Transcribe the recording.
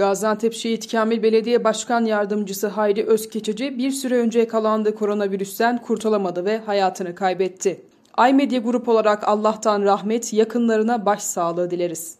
Gaziantep Şehit Kamil Belediye Başkan Yardımcısı Hayri Özkeçici bir süre önce yakalandığı koronavirüsten kurtulamadı ve hayatını kaybetti. Ay Medya Grup olarak Allah'tan rahmet, yakınlarına başsağlığı dileriz.